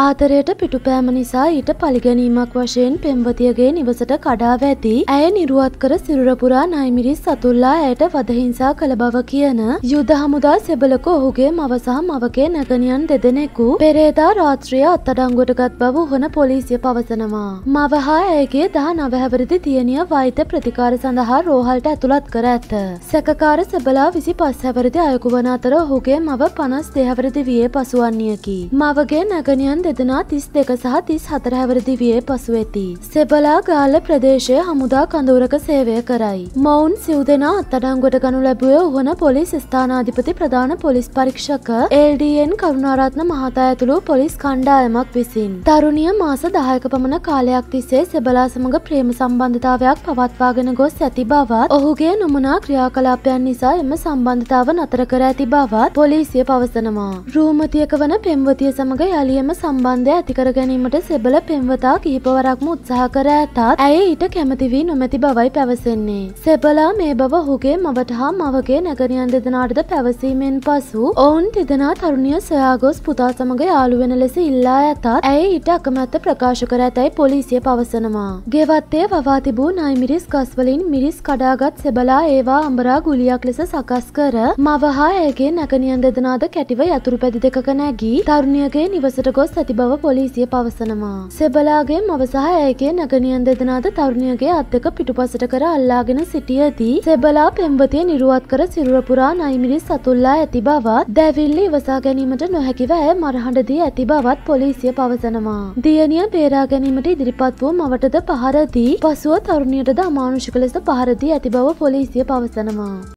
ආතරයට පිටුපෑම නිසා ඊට පලිගැනීමක් වශයෙන් පෙම්වතියගේ නිවසට කඩාව ඇති ඇය නිරුවත් කර සිරුරපුරා නයිමිරි සතුල්ලා ඇයට වදහිංසා කළ බව කියන යුද හමුදා සෙබලක ඔහුගේ මවසහ මවගේ නැගනියන් දෙදෙනෙකු පෙරේදා රාත්‍රිය අත්තඩංගුවටගත් බව හොන පොලිසිය පවසනවා. මවහා ඇයගේ දහ නවහැවරදි තියනිය වෛත ප්‍රතිකාර සඳහා රෝහල්ට ඇතුළත් කර ඇත. සැකකාර සබලා විසි පස් හැවරදි අයකු වන අතර ඔහුගේ මව පනස් දෙහැවරදි විය පසුවන්නේයකි. මවගේ නැගනියන් දෙදනා තිස් දෙක සහ තිස් හතරහැවර දිවියේ පසු ඇති. සෙබලා ගාල්ල ප්‍රදේශය හමුදා කඳුරක සේවය කරයි. මවුන් සිව් දෙනා අත්තඩංගොට ගනු ලැබුවේ ඔහොන පොලිස් ස්ථානාධිපති ප්‍රධාන පොලිස් පරීක්ෂක එල්ඩන් කරුණාරත්න මහතා ඇතුළු පොලිස් කණ්ඩායමක් විසින්. තරුණිය මාස දායක පමණ කාලයක් තිස්සේ සෙබලා සමඟ ප්‍රේම සම්බන්ධතාවයක් පවත්වාගෙන ගොස් ඇති බවත් ඔහුගේ නොමනා ක්‍රියාකලාපයන් නිසා එම සම්බන්ධතාව නතර කර ඇති බවත් පොලිසිය පවසනවා. රූමතියක වන පෙම්වතිය සමඟ යළියම සම සම්බන්ධය ඇතිකර ගැනීමට සෙබල පෙම්වතා කිහිපවරක්ම උත්සාහ කර ඇතත් ඇය ඊට කැමතිවී නොමැති බවයි පැවසෙන්නේ. සෙබලා මේ බව හුගේ මවට හා මවගේ නැගනියන් දෙදනාටද පැවසීමෙන් පසු ඔවුන් තිදෙනා තරුණිය සොයාගොස් පුතා සමඟ යාළුවෙන ලෙස ඉල්ලා ඇතත් ඇය ඊට අකමැත්ත ප්‍රකාශ කර ඇතැයි පොලිසිය පවසනවා. ගෙවත්තේ වවා තිබූ නයිමිරිස් ගස්වලින් මිරිස් කඩාගත් සෙබලා ඒවා අඹරා ගුලියක් ලෙස සකස් කර මවහා ඇගේ නැගනියන් දෙදනාද කැටිව යතුරු පැදි දෙකක නැගී තරුණියගේ නිවසට ගොස් ඇති ඇති බව පොලිසිය පවසනවා. සෙබලාගේ මවසහ ඇගේ නැගනියන් දෙදනාද තරුණියගේ අත් දෙක පිටුපසට කර අල්ලාගෙන සිටියදී සෙබලා පෙම්වතිය නිරුවත් කර සිරුරපුරා නයිමිලි සතුල්ලා ඇති බවත් දැවිල්ලි ඉවසා ගැනීමට නොහැකිව ඇය මරහඬදී ඇති බවත් පොලිසිය පවසනවා. දියණිය බේරා ගැනීමට ඉදිරිපත් වූ මවටද පහරදී පසුව තරුණියටද අමානුෂික ලෙස පහරදී ඇති බව පොලිසිය පවසනවා.